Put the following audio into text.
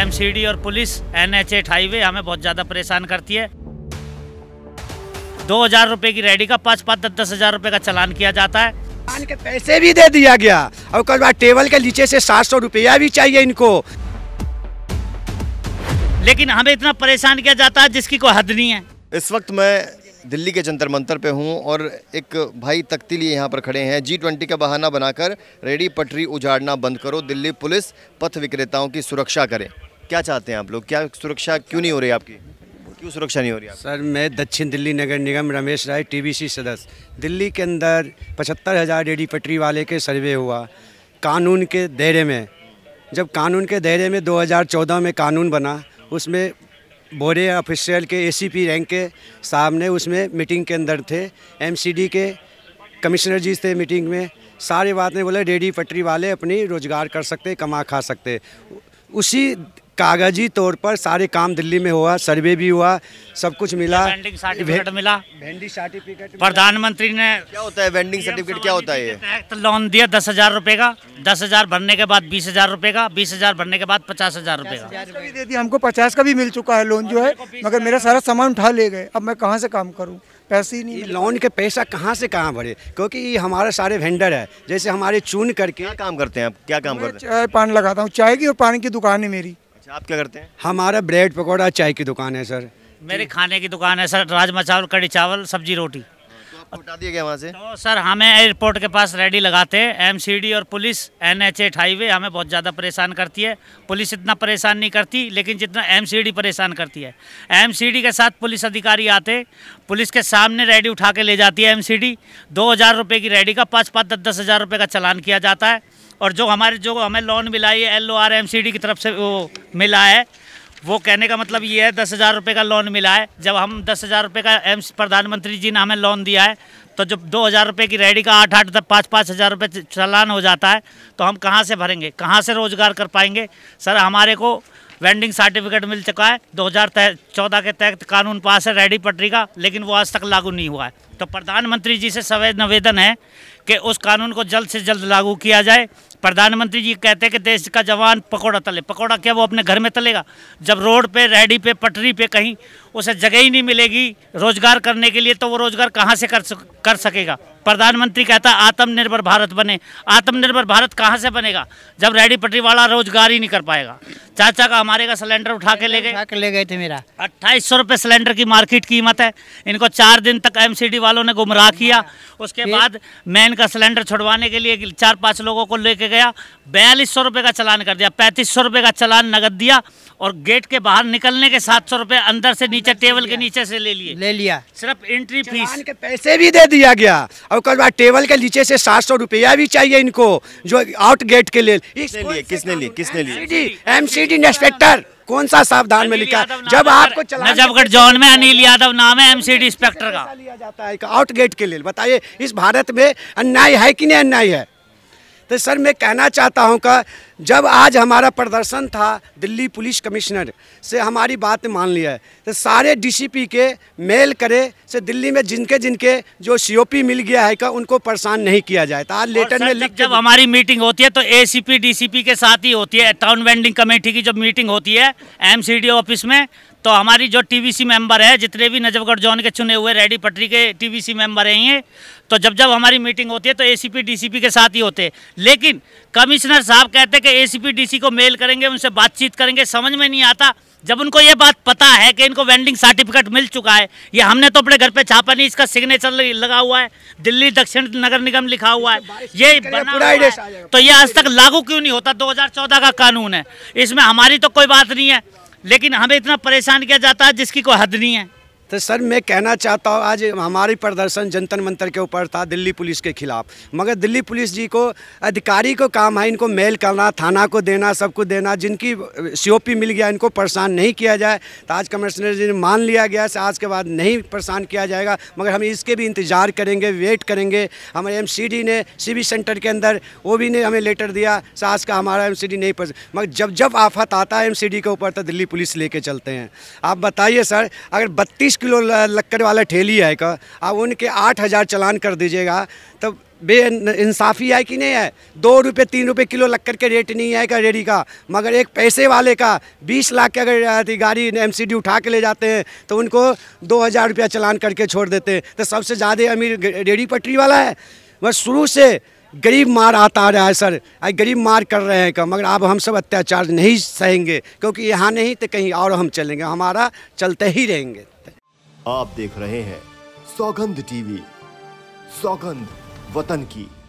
MCD और police N H highway हमें बहुत ज़्यादा परेशान करती है दो हज़ार रुपये की रेडी का पाँच पाँच दस हज़ार रुपये का चलान किया जाता है चलान के पैसे भी दे दिया गया और कल बार टेबल के नीचे से सात सौ रुपया भी चाहिए इनको लेकिन हमें इतना परेशान किया जाता है जिसकी कोई हद नहीं है इस वक्त मैं दिल्ली के जंतर मंतर पे हूँ और एक भाई तख्ती लिए यहाँ पर खड़े हैं जी ट्वेंटी का बहाना बनाकर रेडी पटरी उजाड़ना बंद करो दिल्ली पुलिस पथ विक्रेताओं की सुरक्षा करे क्या चाहते हैं आप लोग क्या सुरक्षा क्यों नहीं हो रही आपकी क्यों सुरक्षा नहीं हो रही सर मैं दक्षिण दिल्ली नगर निगम रमेश राय टीबीसी सदस्य दिल्ली के अंदर पचहत्तर हज़ार रेडी पटरी वाले के सर्वे हुआ कानून के दायरे में जब कानून के दायरे में 2014 में कानून बना उसमें बोरे ऑफिशियल के एसीपी रैंक के सामने उसमें मीटिंग के अंदर थे एमसीडी के कमिश्नर जी थे मीटिंग में सारी बात ने बोले रेडी पटरी वाले अपनी रोज़गार कर सकते कमा खा सकते उसी कागजी तौर पर सारे काम दिल्ली में हुआ सर्वे भी हुआ सब कुछ मिला वेंडिंग सर्टिफिकेट मिला वेंडिंग सर्टिफिकेट प्रधानमंत्री ने क्या होता है वेंडिंग सर्टिफिकेट क्या होता है तो लोन दिया दस हज़ार रूपए का दस हज़ार भरने के बाद बीस हज़ार रूपए का बीस हज़ार भरने के बाद पचास हज़ार रूपए का दे दिया हमको पचास का भी मिल चुका है लोन जो है मगर मेरा सारा सामान उठा ले गए अब मैं कहाँ से काम करूँ पैसे ही नहीं लोन के पैसा कहाँ से कहाँ भरे क्योंकि ये हमारे सारे वेंडर है जैसे हमारे चून करके क्या काम करते हैं आप क्या काम करते हैं चाय पान लगाता हूँ चाय की और पानी की दुकान है मेरी अच्छा आप क्या करते हैं हमारा ब्रेड पकौड़ा चाय की दुकान है सर मेरी खाने की दुकान है सर राजमा चावल कड़ी चावल सब्जी रोटी उठा तो दिया गया वहाँ से तो सर हमें एयरपोर्ट के पास रेडी लगाते हैं एमसीडी और police N H eight highway हमें बहुत ज़्यादा परेशान करती है पुलिस इतना परेशान नहीं करती लेकिन जितना एमसीडी परेशान करती है एमसीडी के साथ पुलिस अधिकारी आते पुलिस के सामने रेडी उठा के ले जाती है डी दो हज़ार रुपये की रेडी का पाँच पाँच दस दस हज़ार रुपये का चलान किया जाता है और जो हमारे जो हमें लोन मिला है L O R M C D की तरफ से वो मिला है वो कहने का मतलब ये है दस हज़ार रुपये का लोन मिला है जब हम दस हज़ार रुपये का एम प्रधानमंत्री जी ने हमें लोन दिया है तो जब दो हज़ार रुपये की रेडी का आठ आठ पाँच पाँच हज़ार रुपये चलान हो जाता है तो हम कहाँ से भरेंगे कहाँ से रोज़गार कर पाएंगे सर हमारे को वेंडिंग सर्टिफिकेट मिल चुका है 2014 के तहत कानून पास है रेडी पटरी का लेकिन वो आज तक लागू नहीं हुआ है तो प्रधानमंत्री जी से सवेद निवेदन है कि उस कानून को जल्द से जल्द लागू किया जाए प्रधानमंत्री जी कहते हैं कि देश का जवान पकौड़ा तले पकौड़ा क्या वो अपने घर में तलेगा जब रोड पे रेडी पे पटरी पे कहीं उसे जगह ही नहीं मिलेगी रोजगार करने के लिए तो वो रोजगार कहाँ से कर सक, कर सकेगा प्रधानमंत्री कहता आत्मनिर्भर भारत बने आत्मनिर्भर भारत कहाँ से बनेगा जब रेडी पटरी वाला रोजगार ही नहीं कर पाएगा चाचा का हमारे का सिलेंडर उठा के ले गए ले गए थे मेरा अट्ठाईस सौ रुपये सिलेंडर की मार्केट कीमत है इनको चार दिन तक एमसीडी वालों ने गुमराह किया उसके बाद मैं इनका सिलेंडर छुड़वाने के लिए चार पाँच लोगों को लेके गया बयालीस सौ का चलान कर दिया पैंतीस सौ का चलान नगद दिया और गेट के बाहर निकलने के सात सौ रुपये अंदर से नीचे टेबल के नीचे से ले लिए ले लिया सिर्फ एंट्री फीस के पैसे भी दे दिया गया और कल बार टेबल के नीचे से सात सौ रुपया भी चाहिए इनको जो आउट गेट के लिए किसने लिए किसने लिए किसने लिए एम सी डी इंस्पेक्टर कौन सा सावधान में लिखा जब आपको नजफगढ़ जोन में अनिल यादव नाम है एम सी डी इंस्पेक्टर का लिया जाता है आउट गेट के लिए बताइए इस भारत में अन्याय है कि नहीं अन्याय है तो सर मैं कहना चाहता हूं का जब आज हमारा प्रदर्शन था दिल्ली पुलिस कमिश्नर से हमारी बात मान लिया है तो सारे डीसीपी के मेल करे से दिल्ली में जिनके जिनके जो सीओपी मिल गया है का उनको परेशान नहीं किया जाए तो आज लेटर में लिख जब हमारी मीटिंग होती है तो एसीपी डीसीपी के साथ ही होती है टाउन वेंडिंग कमेटी की जब मीटिंग होती है डी ऑफिस में तो हमारी जो सी मेंबर है जितने भी नजफगढ़ जोन के चुने हुए रेडी पटरी के सी मेंबर हैं ये तो जब जब हमारी मीटिंग होती है तो एसीपी डीसीपी के साथ ही होते हैं लेकिन कमिश्नर साहब कहते हैं कि एसीपी डीसी को मेल करेंगे उनसे बातचीत करेंगे समझ में नहीं आता जब उनको ये बात पता है कि इनको वेंडिंग सर्टिफिकेट मिल चुका है ये हमने तो अपने घर पे छापा नहीं इसका सिग्नेचर लगा हुआ है दिल्ली दक्षिण नगर निगम लिखा हुआ है ये बना है। तो ये आज तक लागू क्यों नहीं होता 2014 का कानून है इसमें हमारी तो कोई बात नहीं है लेकिन हमें इतना परेशान किया जाता है जिसकी कोई हद नहीं है तो सर मैं कहना चाहता हूँ आज हमारी प्रदर्शन जंतर मंतर के ऊपर था दिल्ली पुलिस के खिलाफ मगर दिल्ली पुलिस जी को अधिकारी को काम है इनको मेल करना थाना को देना सबको देना जिनकी सीओपी मिल गया इनको परेशान नहीं किया जाए तो आज कमिश्नर जी ने मान लिया गया से आज के बाद नहीं परेशान किया जाएगा मगर हम इसके भी इंतज़ार करेंगे वेट करेंगे हमारे एम ने सी सेंटर के अंदर वो भी ने हमें लेटर दिया आज का हमारा एम नहीं पसंद मगर जब जब आफत आता है एम के ऊपर तो दिल्ली पुलिस ले चलते हैं आप बताइए सर अगर बत्तीस किलो लक्कड़ वाला ठेली है का आप उनके आठ हज़ार चलान कर दीजिएगा तब तो बे इंसाफ़ी है कि नहीं है दो रुपये तीन रुपये किलो लक्कड़ के रेट नहीं है का रेडी का मगर एक पैसे वाले का बीस लाख के अगर गाड़ी एम सी डी उठा के ले जाते हैं तो उनको दो हज़ार रुपया चलान करके छोड़ देते हैं तो सबसे ज़्यादा अमीर रेडी पटरी वाला है बस शुरू से गरीब मार आता रहा है सर आई गरीब मार कर रहे हैं का मगर अब हम सब अत्याचार नहीं सहेंगे क्योंकि यहाँ नहीं तो कहीं और हम चलेंगे हमारा चलते ही रहेंगे आप देख रहे हैं सौगंध टीवी सौगंध वतन की